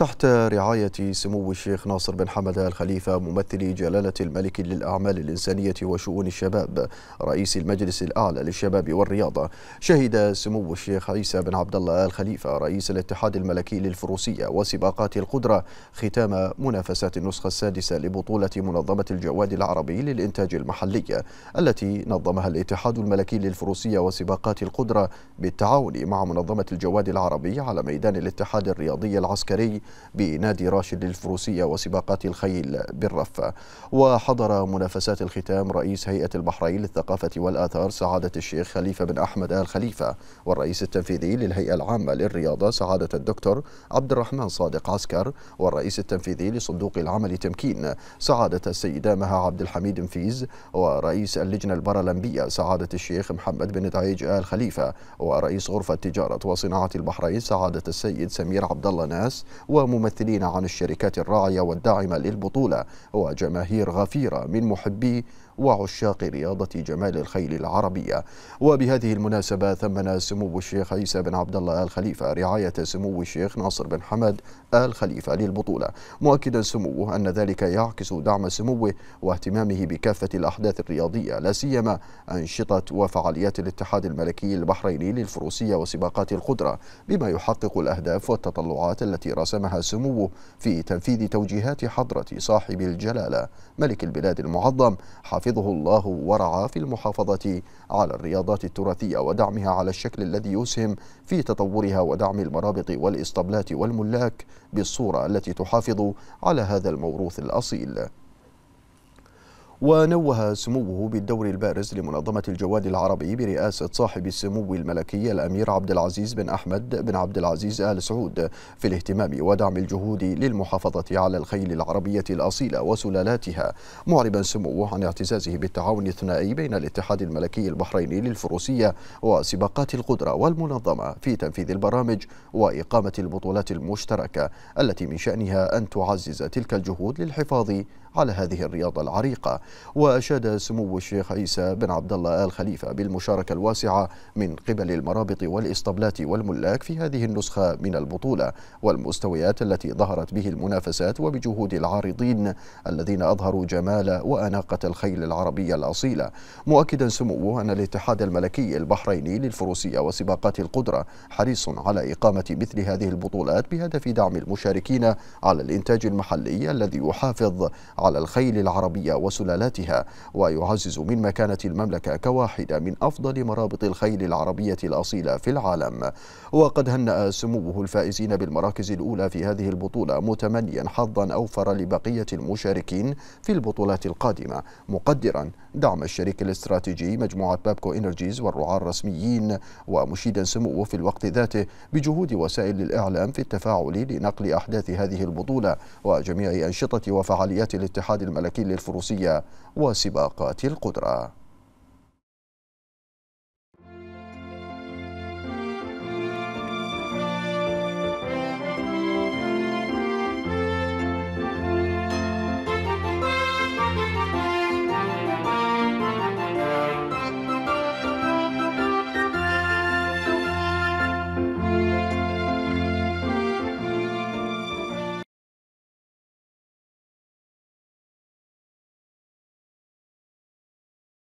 تحت رعاية سمو الشيخ ناصر بن حمد الخليفة ممثل جلالة الملك للأعمال الإنسانية وشؤون الشباب رئيس المجلس الأعلى للشباب والرياضة شهد سمو الشيخ عيسى بن عبد الله الخليفة رئيس الاتحاد الملكي للفروسية وسباقات القدرة ختام منافسات النسخة السادسة لبطولة منظمة الجواد العربي للإنتاج المحلي التي نظمها الاتحاد الملكي للفروسية وسباقات القدرة بالتعاون مع منظمة الجواد العربي على ميدان الاتحاد الرياضي العسكري بنادي راشد للفروسية وسباقات الخيل بالرفة وحضر منافسات الختام رئيس هيئة البحرين للثقافة والآثار سعادة الشيخ خليفة بن أحمد آل خليفة والرئيس التنفيذي للهيئة العامة للرياضة سعادة الدكتور عبد الرحمن صادق عسكر والرئيس التنفيذي لصندوق العمل تمكين سعادة السيدة مها عبد الحميد مفيز ورئيس اللجنة البارالمبية سعادة الشيخ محمد بن تعيج آل خليفة ورئيس غرفة تجارة وصناعة البحرين سعادة السيد سمير عبد الله ناس و وممثلين عن الشركات الراعية والداعمة للبطولة وجماهير غفيرة من محبي وعشاق رياضة جمال الخيل العربية وبهذه المناسبة ثمن سمو الشيخ عيسى بن عبد الله آل خليفة رعاية سمو الشيخ ناصر بن حمد آل خليفة للبطولة مؤكدا سموه أن ذلك يعكس دعم سموه واهتمامه بكافة الأحداث الرياضية لا سيما أنشطة وفعاليات الاتحاد الملكي البحريني للفروسية وسباقات القدرة بما يحقق الأهداف والتطلعات التي رسمها سموه في تنفيذ توجيهات حضرة صاحب الجلالة ملك البلاد المعظم حافظ يحفظه الله ورعاه في المحافظة على الرياضات التراثية ودعمها على الشكل الذي يسهم في تطورها ودعم المرابط والإسطبلات والملاك بالصورة التي تحافظ على هذا الموروث الأصيل ونوه سموه بالدور البارز لمنظمة الجواد العربي برئاسة صاحب السمو الملكي الأمير عبد العزيز بن أحمد بن عبد العزيز آل سعود في الاهتمام ودعم الجهود للمحافظة على الخيل العربية الأصيلة وسلالاتها معربا سموه عن اعتزازه بالتعاون الثنائي بين الاتحاد الملكي البحريني للفروسية وسباقات القدرة والمنظمة في تنفيذ البرامج وإقامة البطولات المشتركة التي من شأنها أن تعزز تلك الجهود للحفاظ على هذه الرياضة العريقة وأشاد سمو الشيخ عيسى بن عبد الله آل خليفة بالمشاركة الواسعة من قبل المرابط والإسطبلات والملاك في هذه النسخة من البطولة والمستويات التي ظهرت به المنافسات وبجهود العارضين الذين أظهروا جمال وأناقة الخيل العربية الأصيلة مؤكدا سموه أن الاتحاد الملكي البحريني للفروسية وسباقات القدرة حريص على إقامة مثل هذه البطولات بهدف دعم المشاركين على الإنتاج المحلي الذي يحافظ على الخيل العربية وسلالات حالاتها ويعزز من مكانة المملكة كواحدة من أفضل مرابط الخيل العربية الأصيلة في العالم وقد هنأ سموه الفائزين بالمراكز الأولى في هذه البطولة متمنيا حظا أوفر لبقية المشاركين في البطولات القادمة مقدرا دعم الشريك الاستراتيجي مجموعة بابكو إنرجيز والرعاة الرسميين ومشيدا سموه في الوقت ذاته بجهود وسائل الإعلام في التفاعل لنقل أحداث هذه البطولة وجميع أنشطة وفعاليات الاتحاد الملكي للفروسية وسباقات القدره